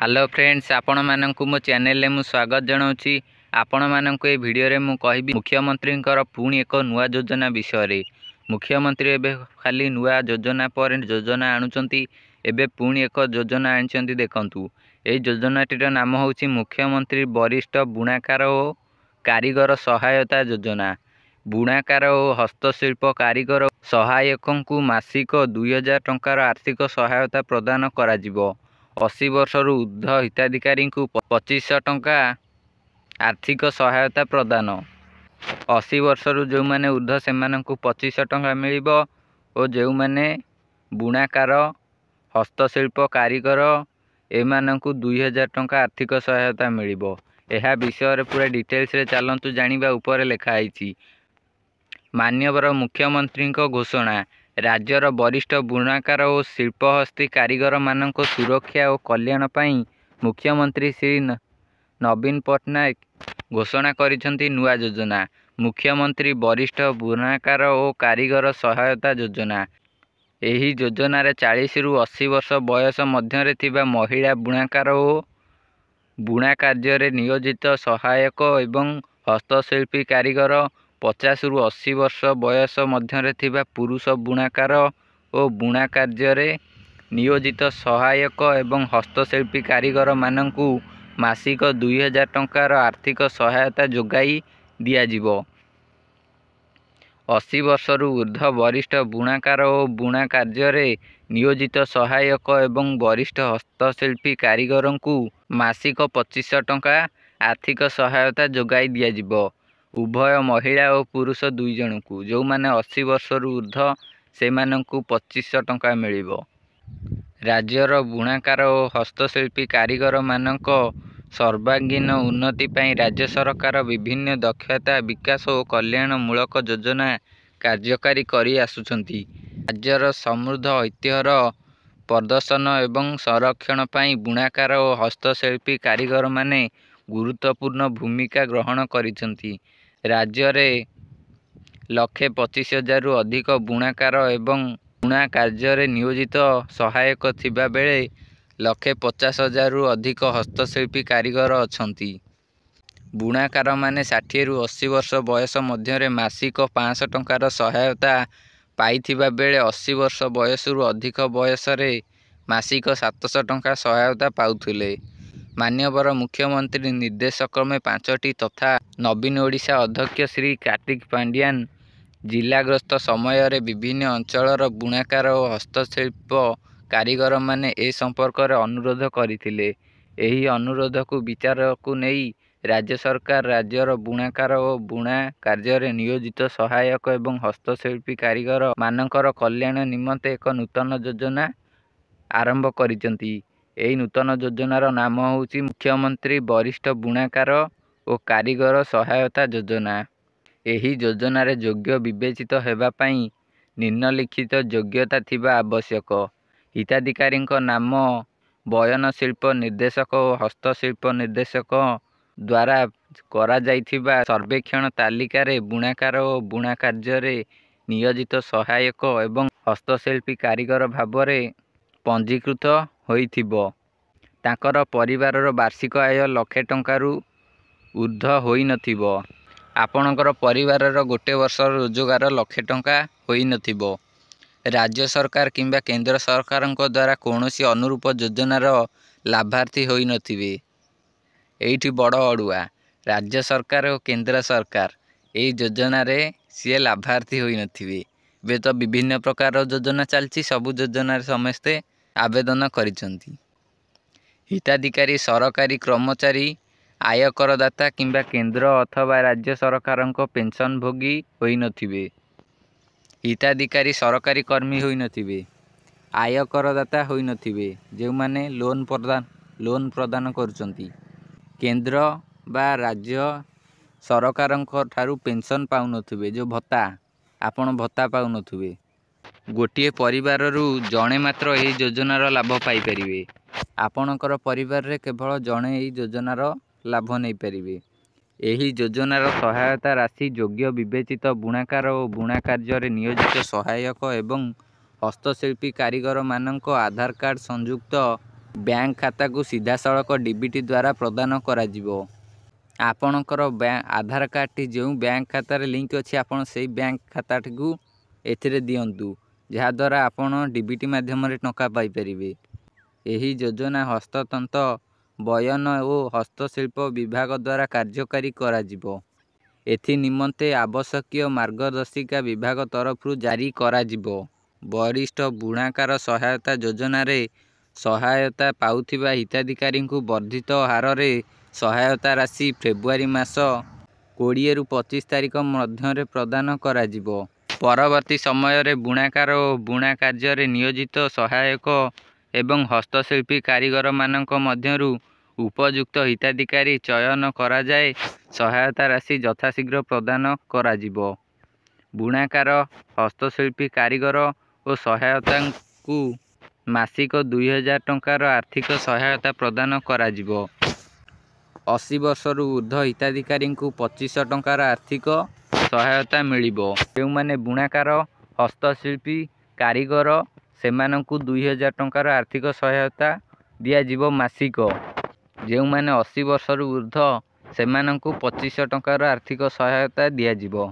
hello friends ଆପଣମାନଙ୍କୁ ମୋ ଚ୍ୟାନେଲରେ ମୁଁ ସ୍ୱାଗତ ଜଣାଉଛି ଆପଣମାନଙ୍କୁ ଏହି ଭିଡ଼ିଓରେ ମୁଁ କହିବି ମୁଖ୍ୟମନ୍ତ୍ରୀଙ୍କର ପୁଣି ଏକ ନୂଆ ଯୋଜନା ବିଷୟରେ ମୁଖ୍ୟମନ୍ତ୍ରୀ ଏବେ ଖାଲି ନୂଆ ଯୋଜନା ପରେ ଯୋଜନା ଆଣୁଛନ୍ତି ଏବେ ପୁଣି ଏକ ଯୋଜନା ଆଣିଛନ୍ତି ଦେଖନ୍ତୁ ଏହି ଯୋଜନାଟିର ନାମ ହେଉଛି ମୁଖ୍ୟମନ୍ତ୍ରୀ ବରିଷ୍ଠ ବୁଣାକାର ଓ କାରିଗର ସହାୟତା ଯୋଜନା ବୁଣାକାର ଓ ହସ୍ତଶିଳ୍ପ କାରିଗର ସହାୟକଙ୍କୁ ମାସିକ ଦୁଇହଜାର ଟଙ୍କାର ଆର୍ଥିକ ସହାୟତା ପ୍ରଦାନ କରାଯିବ ଅଶୀ ବର୍ଷରୁ ଉର୍ଦ୍ଧ୍ୱ ହିତାଧିକାରୀଙ୍କୁ ପଚିଶଶହ ଟଙ୍କା ଆର୍ଥିକ ସହାୟତା ପ୍ରଦାନ ଅଶୀ ବର୍ଷରୁ ଯେଉଁମାନେ ଉର୍ଦ୍ଧ୍ୱ ସେମାନଙ୍କୁ ପଚିଶଶହ ଟଙ୍କା ମିଳିବ ଓ ଯେଉଁମାନେ ବୁଣାକାର ହସ୍ତଶିଳ୍ପ କାରିଗର ଏମାନଙ୍କୁ ଦୁଇ ହଜାର ଟଙ୍କା ଆର୍ଥିକ ସହାୟତା ମିଳିବ ଏହା ବିଷୟରେ ପୁରା ଡିଟେଲ୍ସରେ ଚାଲନ୍ତୁ ଜାଣିବା ଉପରେ ଲେଖା ଲେଖାହୋଇଛି ମାନ୍ୟବର ମୁଖ୍ୟମନ୍ତ୍ରୀଙ୍କ ଘୋଷଣା ରାଜ୍ୟର ବରିଷ୍ଠ ବୁଣାକାର ଓ ଶିଳ୍ପହସ୍ତି କାରିଗରମାନଙ୍କ ସୁରକ୍ଷା ଓ କଲ୍ୟାଣ ପାଇଁ ମୁଖ୍ୟମନ୍ତ୍ରୀ ଶ୍ରୀ ନବୀନ ପଟ୍ଟନାୟକ ଘୋଷଣା କରିଛନ୍ତି ନୂଆ ଯୋଜନା ମୁଖ୍ୟମନ୍ତ୍ରୀ ବରିଷ୍ଠ ବୁଣାକାର ଓ କାରିଗର ସହାୟତା ଯୋଜନା ଏହି ଯୋଜନାରେ ଚାଳିଶରୁ ଅଶୀ ବର୍ଷ ବୟସ ମଧ୍ୟରେ ଥିବା ମହିଳା ବୁଣାକାର ଓ ବୁଣା କାର୍ଯ୍ୟରେ ନିୟୋଜିତ ସହାୟକ ଏବଂ ହସ୍ତଶିଳ୍ପୀ କାରିଗର ପଚାଶରୁ ଅଶୀ ବର୍ଷ ବୟସ ମଧ୍ୟରେ ଥିବା ପୁରୁଷ ବୁଣାକାର ଓ ବୁଣା କାର୍ଯ୍ୟରେ ନିୟୋଜିତ ସହାୟକ ଏବଂ ହସ୍ତଶିଳ୍ପୀ କାରିଗରମାନଙ୍କୁ ମାସିକ ଦୁଇହଜାର ଟଙ୍କାର ଆର୍ଥିକ ସହାୟତା ଯୋଗାଇ ଦିଆଯିବ ଅଶୀ ବର୍ଷରୁ ଉର୍ଦ୍ଧ୍ୱ ବରିଷ୍ଠ ବୁଣାକାର ଓ ବୁଣା କାର୍ଯ୍ୟରେ ନିୟୋଜିତ ସହାୟକ ଏବଂ ବରିଷ୍ଠ ହସ୍ତଶିଳ୍ପୀ କାରିଗରଙ୍କୁ ମାସିକ ପଚିଶ ଶହ ଟଙ୍କା ଆର୍ଥିକ ସହାୟତା ଯୋଗାଇ ଦିଆଯିବ ଉଭୟ ମହିଳା ଓ ପୁରୁଷ ଦୁଇ ଜଣଙ୍କୁ ଯେଉଁମାନେ ଅଶୀ ବର୍ଷରୁ ଉର୍ଦ୍ଧ୍ୱ ସେମାନଙ୍କୁ ପଚିଶଶହ ଟଙ୍କା ମିଳିବ ରାଜ୍ୟର ବୁଣାକାର ଓ ହସ୍ତଶିଳ୍ପୀ କାରିଗରମାନଙ୍କ ସର୍ବାଙ୍ଗୀନ ଉନ୍ନତି ପାଇଁ ରାଜ୍ୟ ସରକାର ବିଭିନ୍ନ ଦକ୍ଷତା ବିକାଶ ଓ କଲ୍ୟାଣମୂଳକ ଯୋଜନା କାର୍ଯ୍ୟକାରୀ କରି ଆସୁଛନ୍ତି ରାଜ୍ୟର ସମୃଦ୍ଧ ଐତିହ୍ୟର ପ୍ରଦର୍ଶନ ଏବଂ ସଂରକ୍ଷଣ ପାଇଁ ବୁଣାକାର ଓ ହସ୍ତଶିଳ୍ପୀ କାରିଗରମାନେ ଗୁରୁତ୍ୱପୂର୍ଣ୍ଣ ଭୂମିକା ଗ୍ରହଣ କରିଛନ୍ତି ରାଜ୍ୟରେ ଲକ୍ଷେ ପଚିଶ ହଜାରରୁ ଅଧିକ ବୁଣାକାର ଏବଂ ବୁଣା କାର୍ଯ୍ୟରେ ନିୟୋଜିତ ସହାୟକ ଥିବାବେଳେ ଲକ୍ଷେ ପଚାଶ ହଜାରରୁ ଅଧିକ ହସ୍ତଶିଳ୍ପୀ କାରିଗର ଅଛନ୍ତି ବୁଣାକାରମାନେ ଷାଠିଏରୁ ଅଶୀ ବର୍ଷ ବୟସ ମଧ୍ୟରେ ମାସିକ ପାଞ୍ଚଶହ ଟଙ୍କାର ସହାୟତା ପାଇଥିବା ବେଳେ ଅଶୀ ବର୍ଷ ବୟସରୁ ଅଧିକ ବୟସରେ ମାସିକ ସାତଶହ ଟଙ୍କା ସହାୟତା ପାଉଥିଲେ ମାନ୍ୟବର ମୁଖ୍ୟମନ୍ତ୍ରୀ ନିର୍ଦ୍ଦେଶକ୍ରମେ ପାଞ୍ଚଟି ତଥା ନବୀନ ଓଡ଼ିଶା ଅଧ୍ୟକ୍ଷ ଶ୍ରୀ କାର୍ତ୍ତିକ ପାଣ୍ଡିଆନ ଜିଲ୍ଲାଗ୍ରସ୍ତ ସମୟରେ ବିଭିନ୍ନ ଅଞ୍ଚଳର ବୁଣାକାର ଓ ହସ୍ତଶିଳ୍ପ କାରିଗରମାନେ ଏ ସମ୍ପର୍କରେ ଅନୁରୋଧ କରିଥିଲେ ଏହି ଅନୁରୋଧକୁ ବିଚାରକୁ ନେଇ ରାଜ୍ୟ ସରକାର ରାଜ୍ୟର ବୁଣାକାର ଓ ବୁଣା କାର୍ଯ୍ୟରେ ନିୟୋଜିତ ସହାୟକ ଏବଂ ହସ୍ତଶିଳ୍ପୀ କାରିଗରମାନଙ୍କର କଲ୍ୟାଣ ନିମନ୍ତେ ଏକ ନୂତନ ଯୋଜନା ଆରମ୍ଭ କରିଛନ୍ତି ଏହି ନୂତନ ଯୋଜନାର ନାମ ହେଉଛି ମୁଖ୍ୟମନ୍ତ୍ରୀ ବରିଷ୍ଠ ବୁଣାକାର ଓ କାରିଗର ସହାୟତା ଯୋଜନା ଏହି ଯୋଜନାରେ ଯୋଗ୍ୟ ବିବେଚିତ ହେବା ପାଇଁ ନିମ୍ନଲିଖିତ ଯୋଗ୍ୟତା ଥିବା ଆବଶ୍ୟକ ହିତାଧିକାରୀଙ୍କ ନାମ ବୟନ ଶିଳ୍ପ ନିର୍ଦ୍ଦେଶକ ଓ ହସ୍ତଶିଳ୍ପ ନିର୍ଦ୍ଦେଶକ ଦ୍ୱାରା କରାଯାଇଥିବା ସର୍ବେକ୍ଷଣ ତାଲିକାରେ ବୁଣାକାର ଓ ବୁଣା କାର୍ଯ୍ୟରେ ନିୟୋଜିତ ସହାୟକ ଏବଂ ହସ୍ତଶିଳ୍ପୀ କାରିଗର ଭାବରେ ପଞ୍ଜୀକୃତ ହୋଇଥିବ ତାଙ୍କର ପରିବାରର ବାର୍ଷିକ ଆୟ ଲକ୍ଷେ ଟଙ୍କାରୁ ଉର୍ଦ୍ଧ ହୋଇନଥିବ ଆପଣଙ୍କର ପରିବାରର ଗୋଟେ ବର୍ଷର ରୋଜଗାର ଲକ୍ଷେ ଟଙ୍କା ହୋଇନଥିବ ରାଜ୍ୟ ସରକାର କିମ୍ବା କେନ୍ଦ୍ର ସରକାରଙ୍କ ଦ୍ୱାରା କୌଣସି ଅନୁରୂପ ଯୋଜନାର ଲାଭାର୍ଥୀ ହୋଇନଥିବେ ଏଇଠି ବଡ଼ ଅଡ଼ୁଆ ରାଜ୍ୟ ସରକାର ଓ କେନ୍ଦ୍ର ସରକାର ଏଇ ଯୋଜନାରେ ସିଏ ଲାଭାର୍ଥୀ ହୋଇନଥିବେ ଏବେ ତ ବିଭିନ୍ନ ପ୍ରକାରର ଯୋଜନା ଚାଲିଛି ସବୁ ଯୋଜନାରେ ସମସ୍ତେ ଆବେଦନ କରିଛନ୍ତି ହିତାଧିକାରୀ ସରକାରୀ କର୍ମଚାରୀ ଆୟକରଦାତା କିମ୍ବା କେନ୍ଦ୍ର ଅଥବା ରାଜ୍ୟ ସରକାରଙ୍କ ପେନ୍ସନ୍ ଭୋଗୀ ହୋଇନଥିବେ ହିତାଧିକାରୀ ସରକାରୀ କର୍ମୀ ହୋଇନଥିବେ ଆୟକରଦାତା ହୋଇନଥିବେ ଯେଉଁମାନେ ଲୋନ୍ ପ୍ରଦାନ ଲୋନ୍ ପ୍ରଦାନ କରୁଛନ୍ତି କେନ୍ଦ୍ର ବା ରାଜ୍ୟ ସରକାରଙ୍କ ଠାରୁ ପେନ୍ସନ୍ ପାଉନଥିବେ ଯେଉଁ ଭତ୍ତା ଆପଣ ଭତ୍ତା ପାଉନଥିବେ ଗୋଟିଏ ପରିବାରରୁ ଜଣେ ମାତ୍ର ଏହି ଯୋଜନାର ଲାଭ ପାଇପାରିବେ ଆପଣଙ୍କର ପରିବାରରେ କେବଳ ଜଣେ ଏହି ଯୋଜନାର ଲାଭ ନେଇପାରିବେ ଏହି ଯୋଜନାର ସହାୟତା ରାଶି ଯୋଗ୍ୟ ବିବେଚିତ ବୁଣାକାର ଓ ବୁଣା କାର୍ଯ୍ୟରେ ନିୟୋଜିତ ସହାୟକ ଏବଂ ହସ୍ତଶିଳ୍ପୀ କାରିଗରମାନଙ୍କ ଆଧାର କାର୍ଡ଼ ସଂଯୁକ୍ତ ବ୍ୟାଙ୍କ ଖାତାକୁ ସିଧାସଳଖ ଡିବିଟି ଦ୍ୱାରା ପ୍ରଦାନ କରାଯିବ ଆପଣଙ୍କର ଆଧାର କାର୍ଡ଼ଟି ଯେଉଁ ବ୍ୟାଙ୍କ ଖାତାରେ ଲିଙ୍କ୍ ଅଛି ଆପଣ ସେହି ବ୍ୟାଙ୍କ ଖାତାଟିକୁ ଏଥିରେ ଦିଅନ୍ତୁ ଯାହାଦ୍ୱାରା ଆପଣ ଡିବିଟି ମାଧ୍ୟମରେ ଟଙ୍କା ପାଇପାରିବେ ଏହି ଯୋଜନା ହସ୍ତତନ୍ତ ବୟନ ଓ ହସ୍ତଶିଳ୍ପ ବିଭାଗ ଦ୍ୱାରା କାର୍ଯ୍ୟକାରୀ କରାଯିବ ଏଥି ନିମନ୍ତେ ଆବଶ୍ୟକୀୟ ମାର୍ଗଦର୍ଶିକା ବିଭାଗ ତରଫରୁ ଜାରି କରାଯିବ ବରିଷ୍ଠ ବୁଣାକାର ସହାୟତା ଯୋଜନାରେ ସହାୟତା ପାଉଥିବା ହିତାଧିକାରୀଙ୍କୁ ବର୍ଦ୍ଧିତ ହାରରେ ସହାୟତା ରାଶି ଫେବୃଆରୀ ମାସ କୋଡ଼ିଏରୁ ପଚିଶ ତାରିଖ ମଧ୍ୟରେ ପ୍ରଦାନ କରାଯିବ ପରବର୍ତ୍ତୀ ସମୟରେ ବୁଣାକାର ଓ ବୁଣା କାର୍ଯ୍ୟରେ ନିୟୋଜିତ ସହାୟକ ଏବଂ ହସ୍ତଶିଳ୍ପୀ କାରିଗରମାନଙ୍କ ମଧ୍ୟରୁ ଉପଯୁକ୍ତ ହିତାଧିକାରୀ ଚୟନ କରାଯାଏ ସହାୟତା ରାଶି ଯଥାଶୀଘ୍ର ପ୍ରଦାନ କରାଯିବ ବୁଣାକାର ହସ୍ତଶିଳ୍ପୀ କାରିଗର ଓ ସହାୟତାଙ୍କୁ ମାସିକ ଦୁଇହଜାର ଟଙ୍କାର ଆର୍ଥିକ ସହାୟତା ପ୍ରଦାନ କରାଯିବ ଅଶୀ ବର୍ଷରୁ ଉର୍ଦ୍ଧ ହିତାଧିକାରୀଙ୍କୁ ପଚିଶ ଟଙ୍କାର ଆର୍ଥିକ ସହାୟତା ମିଳିବ ଯେଉଁମାନେ ବୁଣାକାର ହସ୍ତଶିଳ୍ପୀ କାରିଗର ସେମାନଙ୍କୁ ଦୁଇହଜାର ଟଙ୍କାର ଆର୍ଥିକ ସହାୟତା ଦିଆଯିବ ମାସିକ ଯେଉଁମାନେ ଅଶୀ ବର୍ଷରୁ ଉର୍ଦ୍ଧ୍ୱ ସେମାନଙ୍କୁ ପଚିଶ ଟଙ୍କାର ଆର୍ଥିକ ସହାୟତା ଦିଆଯିବ